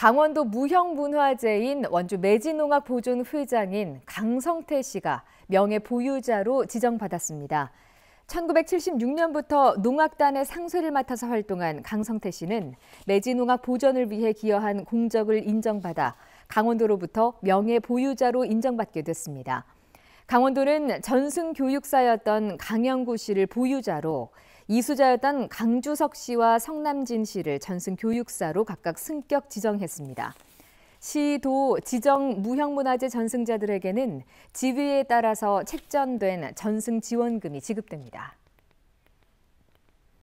강원도 무형문화재인 원주 매진농악 보존 회장인 강성태 씨가 명예 보유자로 지정받았습니다. 1976년부터 농악단의 상쇄를 맡아서 활동한 강성태 씨는 매진농악 보존을 위해 기여한 공적을 인정받아 강원도로부터 명예 보유자로 인정받게 됐습니다. 강원도는 전승 교육사였던 강영구 씨를 보유자로 이수자였던 강주석 씨와 성남진 씨를 전승 교육사로 각각 승격 지정했습니다. 시도 지정 무형문화재 전승자들에게는 지위에 따라서 책전된 전승 지원금이 지급됩니다.